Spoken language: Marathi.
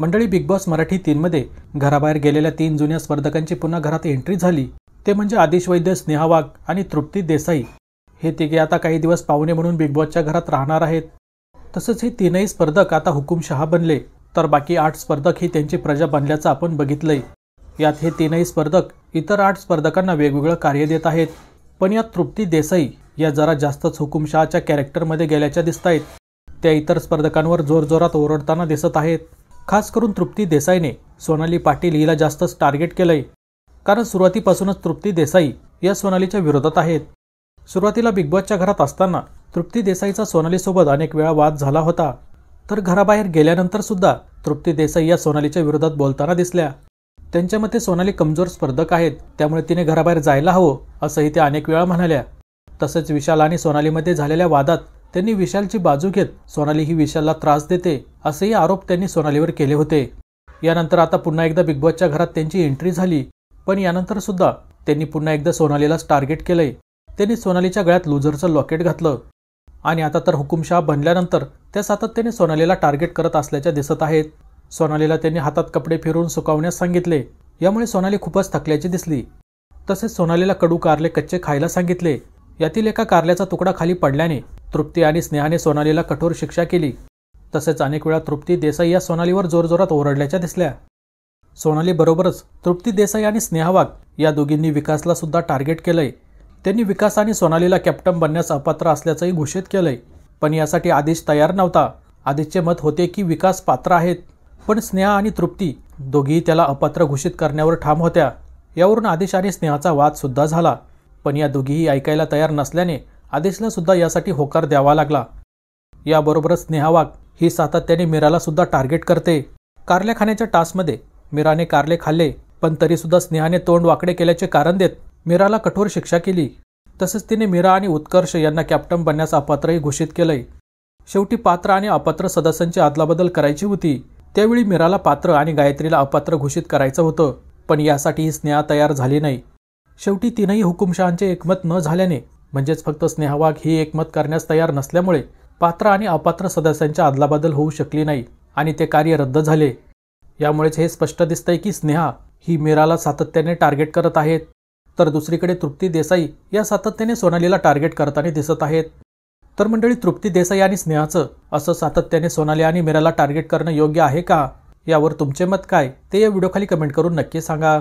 मंडळी बिग बॉस मराठी तीनमध्ये घराबाहेर गेलेल्या तीन जुन्या स्पर्धकांची पुन्हा घरात एंट्री झाली ते म्हणजे आदेश वैद्य स्नेहा वाघ आणि तृप्ती देसाई हे तिघे आता काही दिवस पाहुणे म्हणून बिग बॉसच्या घरात राहणार आहेत तसंच हे तीनही स्पर्धक आता हुकुमशहा बनले तर बाकी आठ स्पर्धक ही त्यांची प्रजा बनल्याचं आपण बघितलंय यात हे तीनही स्पर्धक इतर आठ स्पर्धकांना वेगवेगळं कार्य देत आहेत पण यात तृप्ती देसाई या जरा जास्तच हुकुमशहाच्या कॅरेक्टरमध्ये गेल्याच्या दिसत आहेत त्या इतर स्पर्धकांवर जोरजोरात ओरडताना दिसत आहेत खास करून तृप्ती देसाईने सोनाली पाटील हिला जास्तच टार्गेट केलंय कारण सुरुवातीपासूनच तृप्ती देसाई या सोनालीच्या विरोधात आहेत सुरुवातीला बिग बॉसच्या घरात असताना तृप्ती देसाईचा सोनालीसोबत अनेक वेळा वाद झाला होता तर घराबाहेर गेल्यानंतर सुद्धा तृप्ती देसाई या सोनालीच्या विरोधात बोलताना दिसल्या त्यांच्या मते सोनाली कमजोर स्पर्धक आहेत त्यामुळे तिने घराबाहेर जायला हवं असंही त्या अनेक वेळा म्हणाल्या तसंच विशाल आणि सोनालीमध्ये झालेल्या वादात त्यांनी विशालची बाजू घेत सोनाली ही विशालला त्रास देते असेही आरोप त्यांनी सोनालीवर केले होते यानंतर आता पुन्हा एकदा बिग बॉसच्या घरात त्यांची एंट्री झाली पण यानंतर सुद्धा त्यांनी पुन्हा एकदा सोनालीलाच टार्गेट केलंय त्यांनी सोनालीच्या गळ्यात लुझरचं लॉकेट घातलं आणि आता तर हुकुमशाह बनल्यानंतर त्या सातत्याने सोनालीला टार्गेट करत असल्याच्या दिसत आहेत सोनालीला त्यांनी हातात कपडे फिरवून सुकावण्यास सांगितले यामुळे सोनाली खूपच थकल्याची दिसली तसेच सोनालीला कडू कारले कच्चे खायला सांगितले यातील एका कारल्याचा तुकडा खाली पडल्याने तृप्ती आणि स्नेहाने सोनालीला कठोर शिक्षा केली तसेच अनेक वेळा तृप्ती देसाई या सोनालीवर जोरजोरात ओरडल्याच्या दिसल्या सोनाली बरोबरच तृप्ती देसाई आणि स्नेहावाग या दोघींनी विकासला सुद्धा टार्गेट केलंय त्यांनी विकास आणि सोनालीला कॅप्टन बनण्यास अपात्र असल्याचंही घोषित केलंय पण यासाठी आदेश तयार नव्हता आदेशचे मत होते की विकास पात्र आहेत पण स्नेहा आणि तृप्ती दोघीही त्याला अपात्र घोषित करण्यावर ठाम होत्या यावरून आदेश आणि स्नेहाचा वाद सुद्धा झाला पण या दोघीही ऐकायला तयार नसल्याने आदेशला सुद्धा यासाठी होकार द्यावा लागला याबरोबरच स्नेहा ही सातत्याने मीराला सुद्धा टार्गेट करते कारले खाण्याच्या टास्कमध्ये मीराने कारले खाल्ले पण तरी सुद्धा स्नेहाने तोंड वाकडे केल्याचे कारण देत मीराला कठोर शिक्षा केली तसेच तिने मीरा आणि उत्कर्ष यांना कॅप्टन बनण्यास अपात्रही घोषित केलंय शेवटी पात्र आणि अपात्र सदस्यांची आदलाबदल करायची होती त्यावेळी मीराला पात्र आणि गायत्रीला अपात्र घोषित करायचं होतं पण यासाठी ही स्नेहा तयार झाली नाही शेवटी तीनही हुकुमशहांचे एकमत न झाल्याने म्हणजेच फक्त स्नेहावाघ ही एकमत करण्यास तयार नसल्यामुळे पात्र आणि अपात्र सदस्यांच्या अदलाबदल होऊ शकली नाही आणि ते कार्य रद्द झाले यामुळेच हे स्पष्ट दिसतंय की स्नेहा ही मीराला सातत्याने टार्गेट करत आहेत तर दुसरीकडे तृप्ती देसाई या सातत्याने सोनालीला टार्गेट करताना दिसत आहेत तर मंडळी तृप्ती देसाई आणि स्नेहाचं असं सातत्याने सोनाली आणि मीराला टार्गेट करणं योग्य आहे का यावर तुमचे मत काय ते या व्हिडिओखाली कमेंट करून नक्की सांगा